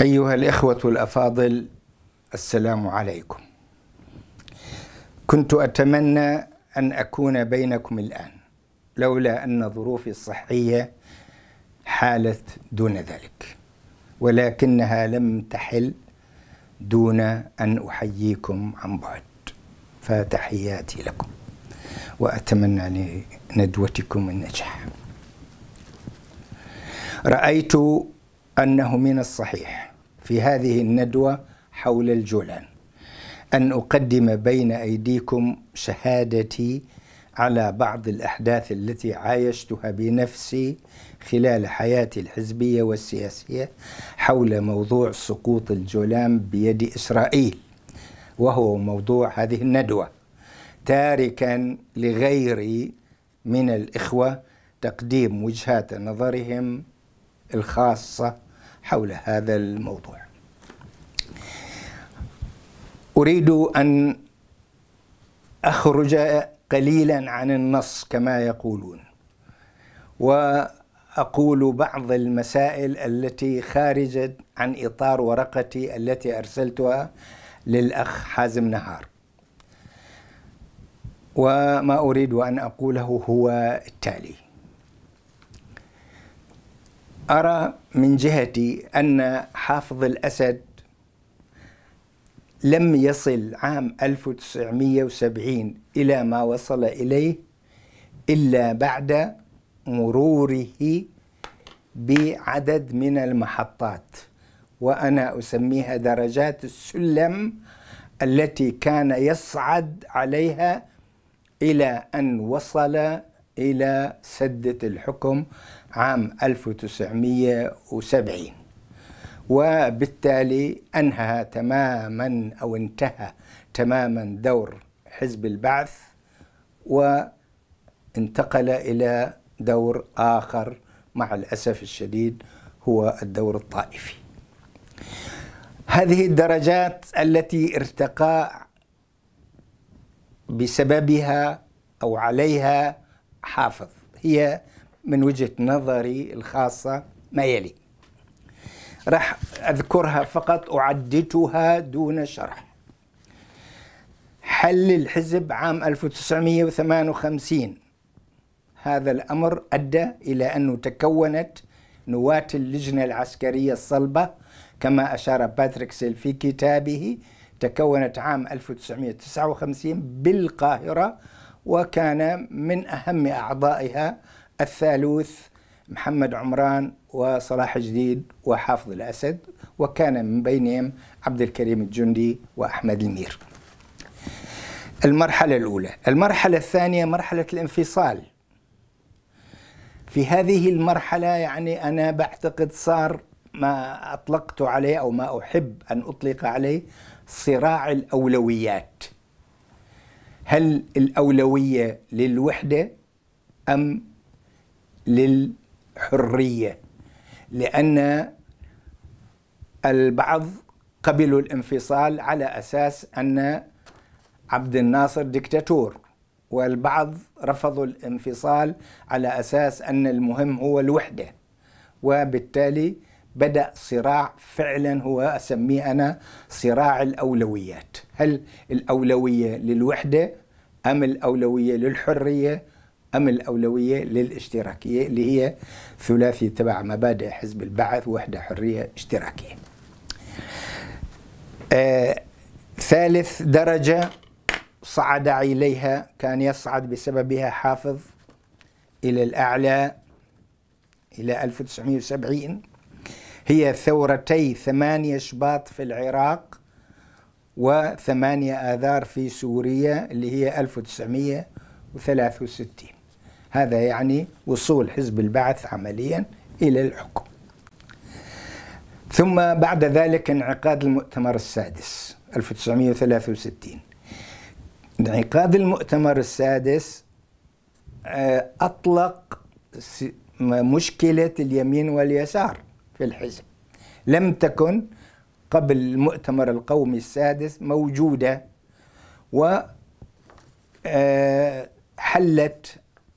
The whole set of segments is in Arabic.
أيها الإخوة الأفاضل السلام عليكم. كنت أتمنى أن أكون بينكم الآن لولا أن ظروفي الصحية حالت دون ذلك ولكنها لم تحل دون أن أحييكم عن بعد فتحياتي لكم وأتمنى لندوتكم النجاح. رأيت أنه من الصحيح في هذه الندوة حول الجولان أن أقدم بين أيديكم شهادتي على بعض الأحداث التي عايشتها بنفسي خلال حياتي الحزبية والسياسية حول موضوع سقوط الجولان بيد إسرائيل وهو موضوع هذه الندوة تاركا لغيري من الإخوة تقديم وجهات نظرهم الخاصة حول هذا الموضوع أريد أن أخرج قليلا عن النص كما يقولون وأقول بعض المسائل التي خارجت عن إطار ورقتي التي أرسلتها للأخ حازم نهار وما أريد أن أقوله هو التالي أرى من جهتي أن حافظ الأسد لم يصل عام 1970 إلى ما وصل إليه إلا بعد مروره بعدد من المحطات وأنا أسميها درجات السلم التي كان يصعد عليها إلى أن وصل إلى سدة الحكم عام 1970 وبالتالي أنهى تماما أو انتهى تماما دور حزب البعث وانتقل إلى دور آخر مع الأسف الشديد هو الدور الطائفي هذه الدرجات التي ارتقى بسببها أو عليها حافظ هي من وجهة نظري الخاصة ما يلي راح أذكرها فقط أعدتها دون شرح حل الحزب عام 1958 هذا الأمر أدى إلى أنه تكونت نواة اللجنة العسكرية الصلبة كما أشار باتريك سيل في كتابه تكونت عام 1959 بالقاهرة وكان من أهم أعضائها الثالوث محمد عمران وصلاح جديد وحافظ الأسد وكان من بينهم عبد الكريم الجندي وأحمد المير المرحلة الأولى المرحلة الثانية مرحلة الانفصال في هذه المرحلة يعني أنا بعتقد صار ما أطلقت عليه أو ما أحب أن أطلق عليه صراع الأولويات هل الأولوية للوحدة أم للحريه لان البعض قبلوا الانفصال على اساس ان عبد الناصر دكتاتور والبعض رفضوا الانفصال على اساس ان المهم هو الوحده وبالتالي بدا صراع فعلا هو اسميه انا صراع الاولويات هل الاولويه للوحده ام الاولويه للحريه أم الأولوية للاشتراكية اللي هي ثلاثي تبع مبادئ حزب البعث وحدة حرية اشتراكية آه ثالث درجة صعد إليها كان يصعد بسببها حافظ إلى الأعلى إلى 1970 هي ثورتي 8 شباط في العراق و8 آذار في سوريا اللي هي 1963 هذا يعني وصول حزب البعث عمليا إلى الحكم ثم بعد ذلك انعقاد المؤتمر السادس 1963 انعقاد المؤتمر السادس آه، أطلق مشكلة اليمين واليسار في الحزب لم تكن قبل المؤتمر القومي السادس موجودة وحلت آه،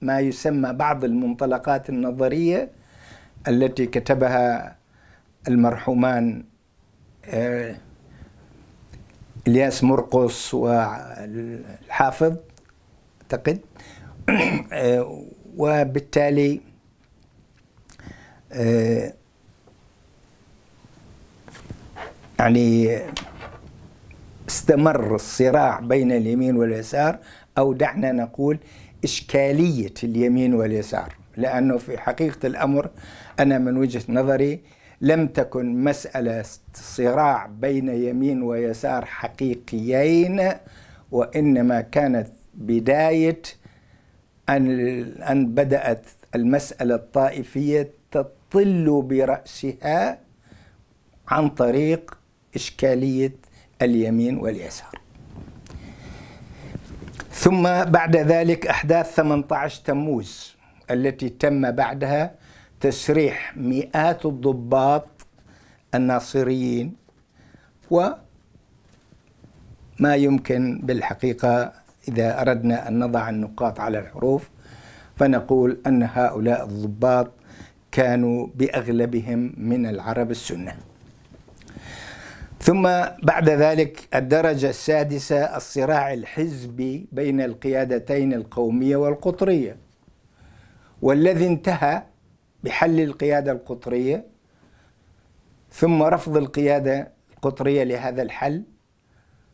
ما يسمى بعض المنطلقات النظرية التي كتبها المرحومان آه، إلياس مرقص والحافظ أعتقد آه، وبالتالي آه، يعني استمر الصراع بين اليمين واليسار أو دعنا نقول إشكالية اليمين واليسار لأنه في حقيقة الأمر أنا من وجهة نظري لم تكن مسألة صراع بين يمين ويسار حقيقيين وإنما كانت بداية أن أن بدأت المسألة الطائفية تطل برأسها عن طريق إشكالية اليمين واليسار ثم بعد ذلك أحداث 18 تموز التي تم بعدها تسريح مئات الضباط الناصريين وما يمكن بالحقيقة إذا أردنا أن نضع النقاط على الحروف فنقول أن هؤلاء الضباط كانوا بأغلبهم من العرب السنة ثم بعد ذلك الدرجة السادسة الصراع الحزبي بين القيادتين القومية والقطرية والذي انتهى بحل القيادة القطرية ثم رفض القيادة القطرية لهذا الحل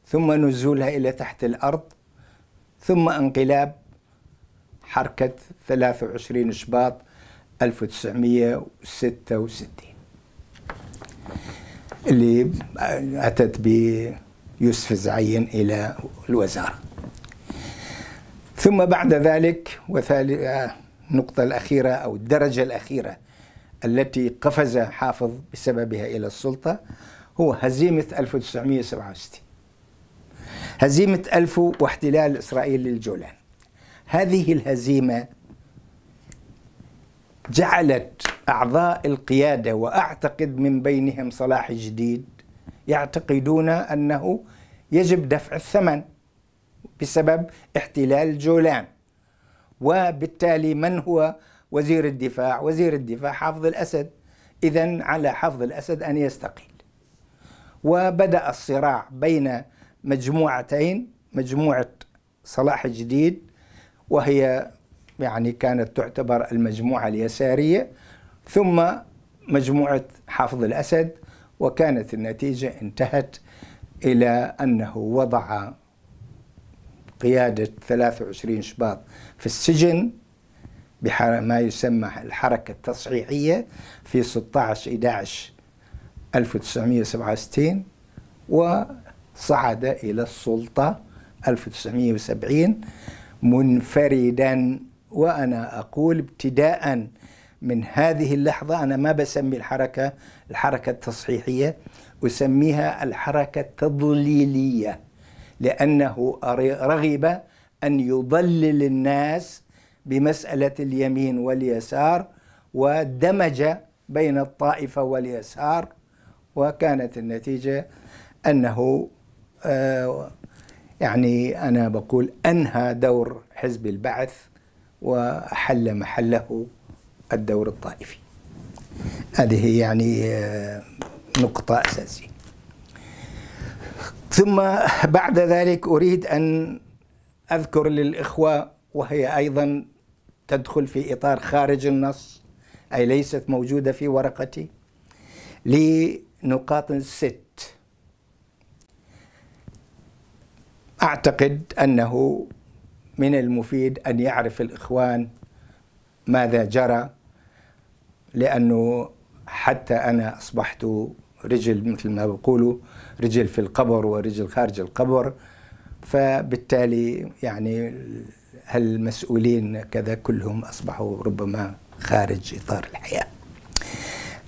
ثم نزولها إلى تحت الأرض ثم انقلاب حركة 23 شباط 1966 اللي أتت بيوسف الزعين إلى الوزارة ثم بعد ذلك النقطة الأخيرة أو الدرجة الأخيرة التي قفز حافظ بسببها إلى السلطة هو هزيمة 1967 هزيمة 1000 واحتلال إسرائيل للجولان هذه الهزيمة جعلت أعضاء القيادة وأعتقد من بينهم صلاح جديد يعتقدون أنه يجب دفع الثمن بسبب احتلال جولان وبالتالي من هو وزير الدفاع وزير الدفاع حافظ الأسد إذا على حافظ الأسد أن يستقيل وبدأ الصراع بين مجموعتين مجموعة صلاح جديد وهي يعني كانت تعتبر المجموعة اليسارية ثم مجموعة حافظ الأسد وكانت النتيجة انتهت إلى أنه وضع قيادة 23 شباط في السجن بما يسمى الحركة التصحيحية في 16 11 1967 وصعد إلى السلطة 1970 منفردا وأنا أقول ابتداء من هذه اللحظة أنا ما بسمي الحركة الحركة التصحيحية أسميها الحركة التضليلية لأنه رغب أن يضلل الناس بمسألة اليمين واليسار ودمج بين الطائفة واليسار وكانت النتيجة أنه آه، يعني أنا بقول أنهى دور حزب البعث وأحل محله الدور الطائفي هذه يعني آه، نقطة أساسية ثم بعد ذلك أريد أن أذكر للإخوة وهي أيضا تدخل في إطار خارج النص أي ليست موجودة في ورقتي لنقاط ست أعتقد أنه من المفيد أن يعرف الإخوان ماذا جرى لأنه حتى أنا أصبحت رجل مثل ما بقولوا رجل في القبر ورجل خارج القبر فبالتالي يعني هالمسؤولين كذا كلهم أصبحوا ربما خارج إطار الحياة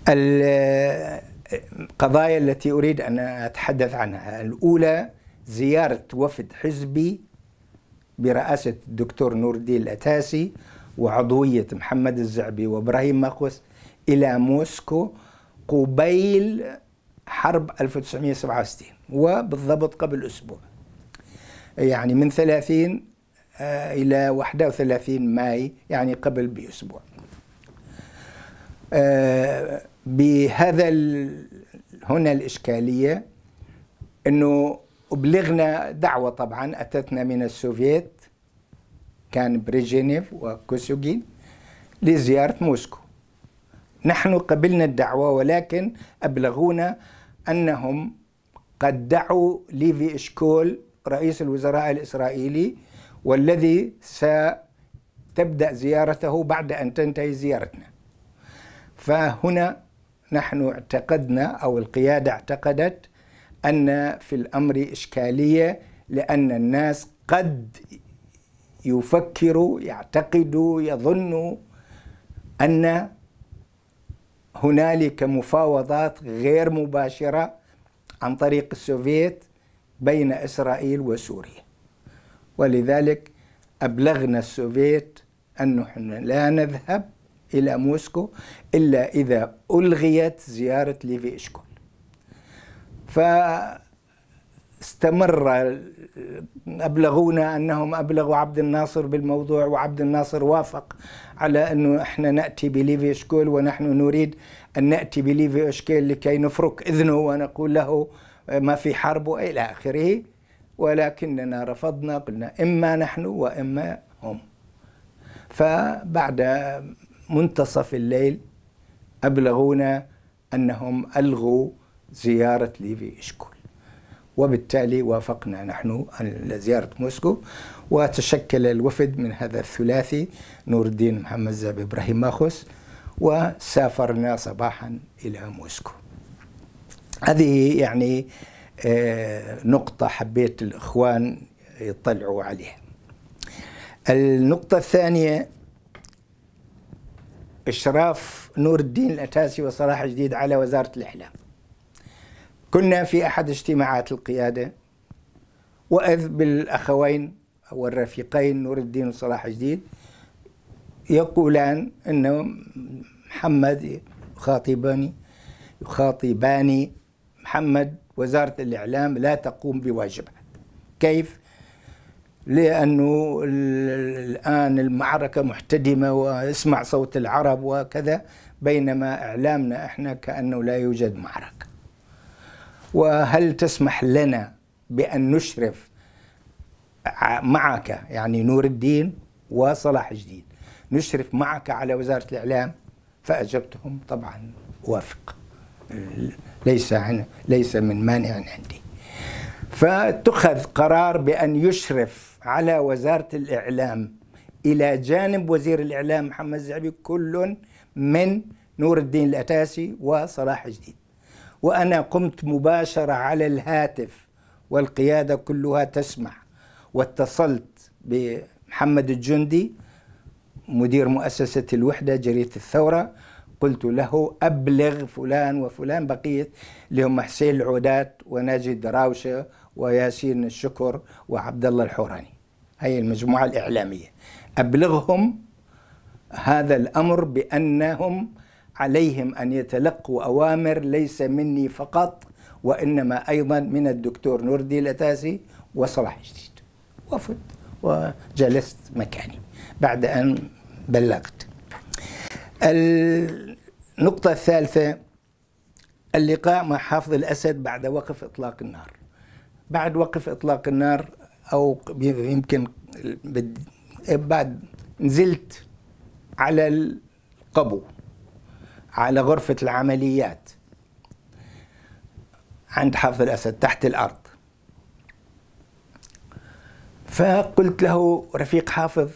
القضايا التي أريد أن أتحدث عنها الأولى زيارة وفد حزبي برئاسة الدكتور نور الدين الأتاسي وعضوية محمد الزعبي وإبراهيم مقوس إلى موسكو قبيل حرب 1967 وبالضبط قبل أسبوع يعني من 30 آه، إلى 31 ماي يعني قبل بأسبوع آه، بهذا هنا الإشكالية أنه أبلغنا دعوة طبعا أتتنا من السوفيت كان بريجينيف وكوسوجين لزيارة موسكو نحن قبلنا الدعوة ولكن أبلغونا أنهم قد دعوا ليفي إشكول رئيس الوزراء الإسرائيلي والذي ستبدأ زيارته بعد أن تنتهي زيارتنا فهنا نحن اعتقدنا أو القيادة اعتقدت أن في الأمر إشكالية لأن الناس قد يفكروا يعتقدوا يظنوا أن هنالك مفاوضات غير مباشرة عن طريق السوفيت بين إسرائيل وسوريا ولذلك أبلغنا السوفيت أن نحن لا نذهب إلى موسكو إلا إذا ألغيت زيارة ليفي إشكول فاستمر أبلغونا أنهم أبلغوا عبد الناصر بالموضوع وعبد الناصر وافق على أنه إحنا نأتي بليفي أشكول ونحن نريد أن نأتي بليفي أشكيل لكي نفرك إذنه ونقول له ما في حرب وإلى آخره ولكننا رفضنا قلنا إما نحن وإما هم فبعد منتصف الليل أبلغونا أنهم ألغوا زيارة ليفي إشكول وبالتالي وافقنا نحن على زيارة موسكو وتشكل الوفد من هذا الثلاثي نور الدين محمد زاب إبراهيم ماخوس وسافرنا صباحا إلى موسكو هذه يعني آه، نقطة حبيت الإخوان يطلعوا عليها النقطة الثانية إشراف نور الدين الأتاسي وصلاح جديد على وزارة الإعلام كنا في أحد اجتماعات القيادة وإذ بالأخوين أو الرفيقين نور الدين وصلاح جديد يقولان أن محمد يخاطبني يخاطباني محمد وزارة الإعلام لا تقوم بواجبها كيف؟ لأنه الآن المعركة محتدمة واسمع صوت العرب وكذا بينما إعلامنا إحنا كأنه لا يوجد معركة وهل تسمح لنا بأن نشرف معك يعني نور الدين وصلاح جديد نشرف معك على وزارة الإعلام فأجبتهم طبعا وافق ليس عن ليس من مانع عندي فاتخذ قرار بأن يشرف على وزارة الإعلام إلى جانب وزير الإعلام محمد زعبي كل من نور الدين الأتاسي وصلاح جديد وأنا قمت مباشرة على الهاتف والقيادة كلها تسمع واتصلت بمحمد الجندي مدير مؤسسة الوحدة جريدة الثورة قلت له أبلغ فلان وفلان بقية اللي هم حسين العودات وناجي الدراوشة وياسين الشكر وعبد الله الحوراني هي المجموعة الإعلامية أبلغهم هذا الأمر بأنهم عليهم أن يتلقوا أوامر ليس مني فقط وإنما أيضا من الدكتور نور الدين وصلاح جديد وفد وجلست مكاني بعد أن بلغت النقطة الثالثة اللقاء مع حافظ الأسد بعد وقف إطلاق النار بعد وقف إطلاق النار أو يمكن بعد نزلت على القبو على غرفة العمليات عند حافظ الأسد تحت الأرض فقلت له رفيق حافظ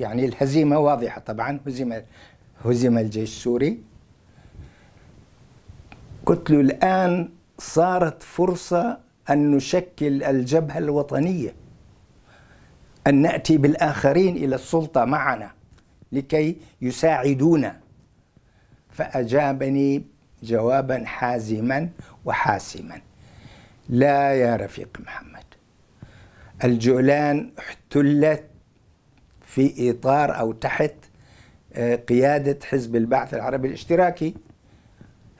يعني الهزيمة واضحة طبعا هزم هزم الجيش السوري قلت له الآن صارت فرصة أن نشكل الجبهة الوطنية أن نأتي بالآخرين إلى السلطة معنا لكي يساعدونا فأجابني جوابا حازما وحاسما لا يا رفيق محمد الجولان احتلت في إطار أو تحت آه، قيادة حزب البعث العربي الاشتراكي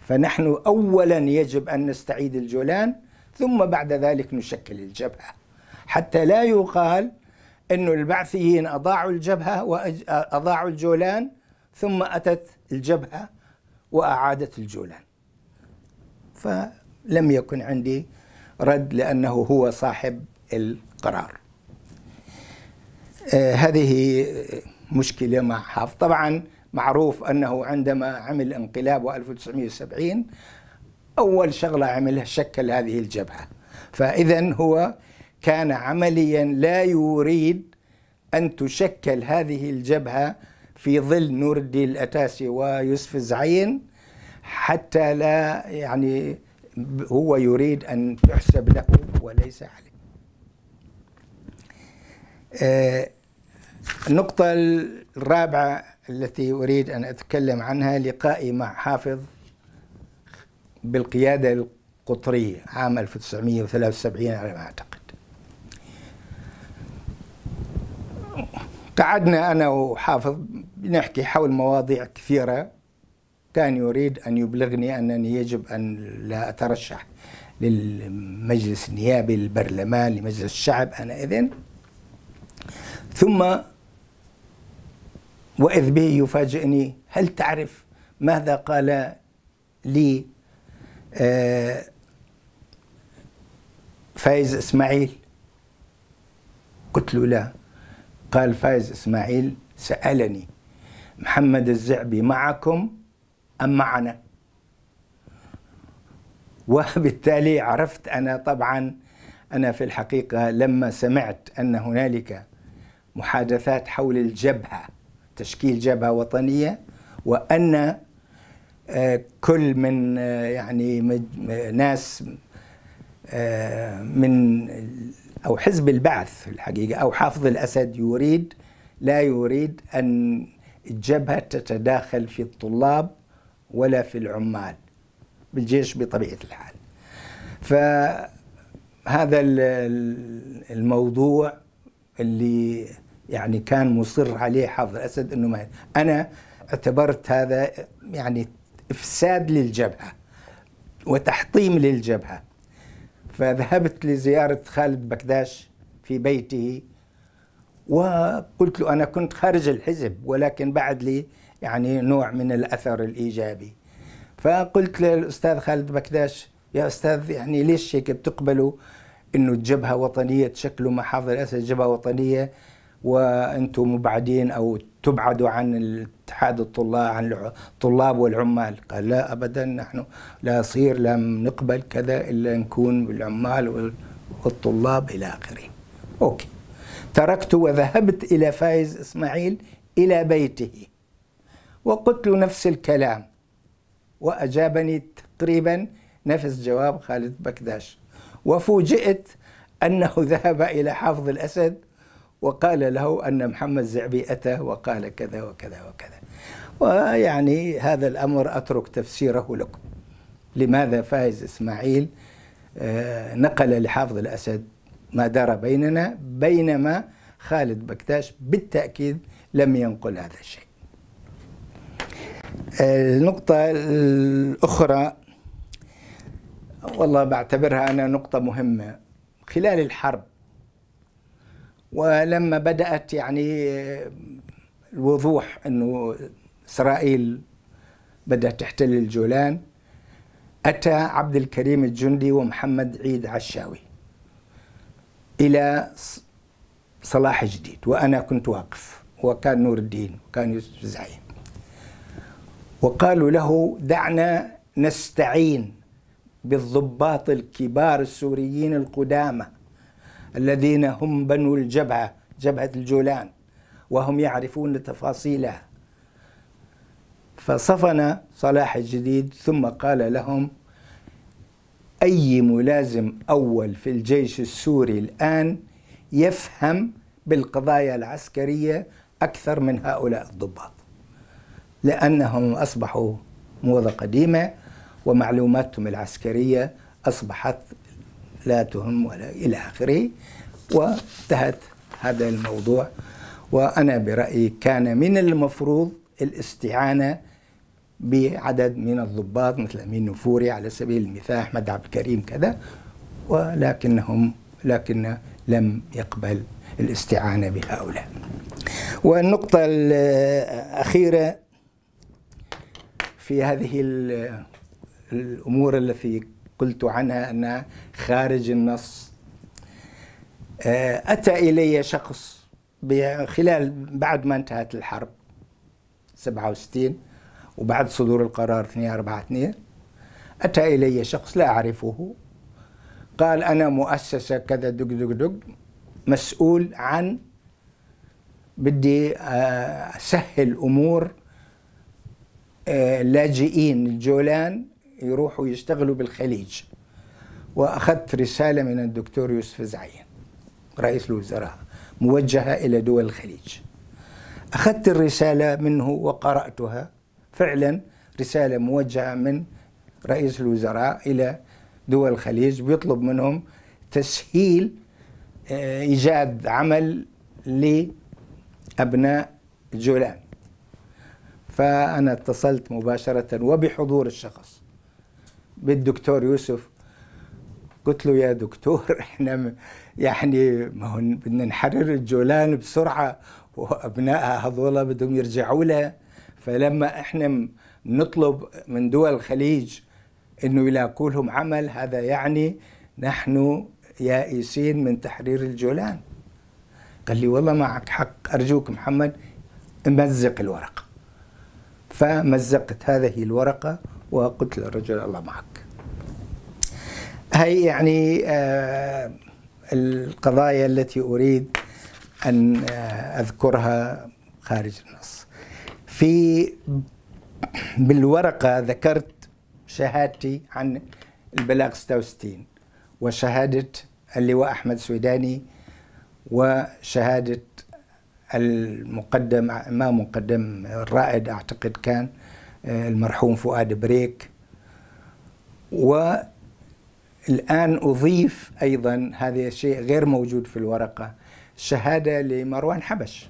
فنحن أولا يجب أن نستعيد الجولان ثم بعد ذلك نشكل الجبهة حتى لا يقال أن البعثيين أضاعوا الجبهة وأضاعوا الجولان ثم أتت الجبهة وأعادت الجولان فلم يكن عندي رد لأنه هو صاحب القرار آه هذه مشكلة مع حافظ طبعا معروف أنه عندما عمل انقلاب 1970 أول شغلة عملها شكل هذه الجبهة فإذا هو كان عمليا لا يريد أن تشكل هذه الجبهة في ظل نور الدين الأتاسي ويوسف الزعين حتى لا يعني هو يريد أن تحسب له وليس عليه آه، النقطة الرابعة التي أريد أن أتكلم عنها لقائي مع حافظ بالقيادة القطرية عام 1973 على ما أعتقد قعدنا أنا وحافظ نحكي حول مواضيع كثيرة كان يريد أن يبلغني أنني يجب أن لا أترشح للمجلس النيابي للبرلمان لمجلس الشعب أنئذ ثم وإذ به يفاجئني هل تعرف ماذا قال لي آه، فايز إسماعيل قلت له لا قال فايز إسماعيل سألني محمد الزعبي معكم أم معنا وبالتالي عرفت أنا طبعا أنا في الحقيقة لما سمعت أن هنالك محادثات حول الجبهة تشكيل جبهة وطنية وأن آه، كل من آه، يعني ناس آه، من أو حزب البعث الحقيقة أو حافظ الأسد يريد لا يريد أن الجبهة تتداخل في الطلاب ولا في العمال بالجيش بطبيعة الحال فهذا الموضوع اللي يعني كان مصر عليه حافظ الأسد أنه ما أنا اعتبرت هذا يعني إفساد للجبهة وتحطيم للجبهة فذهبت لزيارة خالد بكداش في بيته وقلت له أنا كنت خارج الحزب ولكن بعد لي يعني نوع من الأثر الإيجابي فقلت للأستاذ خالد بكداش يا أستاذ يعني ليش هيك بتقبلوا إنه الجبهة وطنية تشكلوا محافظ الأسد جبهة وطنية وأنتم مبعدين أو تبعدوا عن اتحاد الطلاب عن الطلاب والعمال قال لا أبدا نحن لا صير لم نقبل كذا إلا نكون بالعمال والطلاب إلى آخره أوكي تركت وذهبت إلى فايز إسماعيل إلى بيته وقلت له نفس الكلام وأجابني تقريبا نفس جواب خالد بكداش وفوجئت أنه ذهب إلى حافظ الأسد وقال له أن محمد زعبي أتى وقال كذا وكذا وكذا ويعني هذا الأمر أترك تفسيره لكم لماذا فايز إسماعيل آه، نقل لحافظ الأسد ما دار بيننا بينما خالد بكتاش بالتأكيد لم ينقل هذا الشيء النقطة الأخرى والله بعتبرها أنا نقطة مهمة خلال الحرب ولما بدأت يعني الوضوح أنه إسرائيل بدأت تحتل الجولان أتى عبد الكريم الجندي ومحمد عيد عشاوي الى صلاح جديد وانا كنت واقف وكان نور الدين وكان يوسف الزعيم وقالوا له دعنا نستعين بالضباط الكبار السوريين القدامى الذين هم بنو الجبهه جبهه الجولان وهم يعرفون تفاصيلها فصفنا صلاح الجديد ثم قال لهم أي ملازم أول في الجيش السوري الآن يفهم بالقضايا العسكرية أكثر من هؤلاء الضباط لأنهم أصبحوا موضة قديمة ومعلوماتهم العسكرية أصبحت لا تهم ولا إلى آخره وانتهت هذا الموضوع وأنا برأيي كان من المفروض الاستعانة بعدد من الضباط مثل امين نفوري على سبيل المثال احمد عبد الكريم كذا ولكنهم لكن لم يقبل الاستعانه بهؤلاء. والنقطه الاخيره في هذه الامور التي قلت عنها انها خارج النص آه، اتى الي شخص خلال بعد ما انتهت الحرب 67 وبعد صدور القرار 2 4 2 أتى إلي شخص لا أعرفه قال أنا مؤسسة كذا دق دق دق مسؤول عن بدي آه، أسهل أمور آه، لاجئين الجولان يروحوا يشتغلوا بالخليج وأخذت رسالة من الدكتور يوسف زعين رئيس الوزراء موجهة إلى دول الخليج أخذت الرسالة منه وقرأتها فعلا رساله موجهه من رئيس الوزراء الى دول الخليج بيطلب منهم تسهيل آه، ايجاد عمل لابناء جولان فانا اتصلت مباشره وبحضور الشخص بالدكتور يوسف قلت له يا دكتور احنا يعني ما هو بدنا نحرر الجولان بسرعه وابنائها هذولا بدهم يرجعوا لها فلما احنا نطلب من دول الخليج انه يلاقوا لهم عمل هذا يعني نحن يائسين من تحرير الجولان قال لي والله معك حق ارجوك محمد مزق الورقه فمزقت هذه الورقه وقلت للرجل الله معك هي يعني آه القضايا التي اريد ان آه اذكرها خارج النص في بالورقة ذكرت شهادتي عن البلاغ 66 وشهادة اللواء أحمد سويداني وشهادة المقدم ما مقدم الرائد أعتقد كان آه، المرحوم فؤاد بريك والآن أضيف أيضا هذا الشيء غير موجود في الورقة شهادة لمروان حبش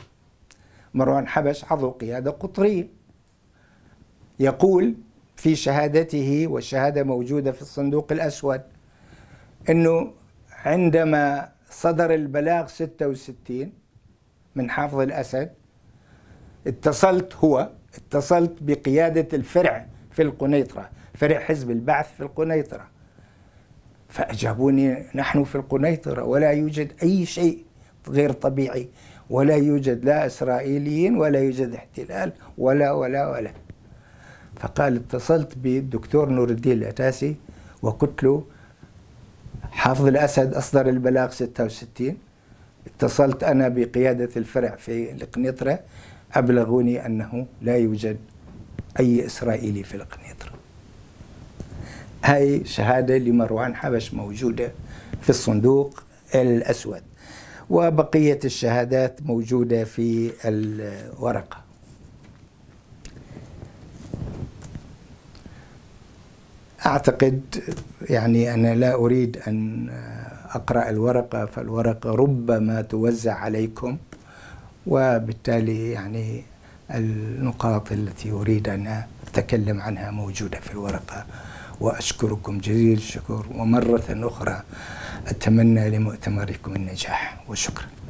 مروان حبش عضو قيادة قطرية يقول في شهادته والشهادة موجودة في الصندوق الأسود أنه عندما صدر البلاغ 66 من حافظ الأسد اتصلت هو اتصلت بقيادة الفرع في القنيطرة فرع حزب البعث في القنيطرة فأجابوني نحن في القنيطرة ولا يوجد أي شيء غير طبيعي ولا يوجد لا إسرائيليين ولا يوجد احتلال ولا ولا ولا فقال اتصلت بالدكتور نور الدين الأتاسي وقلت له حافظ الأسد أصدر البلاغ 66 اتصلت أنا بقيادة الفرع في القنيطرة أبلغوني أنه لا يوجد أي إسرائيلي في القنيطرة هاي شهادة لمروان حبش موجودة في الصندوق الأسود وبقية الشهادات موجودة في الورقة أعتقد يعني أنا لا أريد أن أقرأ الورقة فالورقة ربما توزع عليكم وبالتالي يعني النقاط التي أريد أن أتكلم عنها موجودة في الورقة وأشكركم جزيل الشكر ومرة أخرى أتمنى لمؤتمركم النجاح وشكرا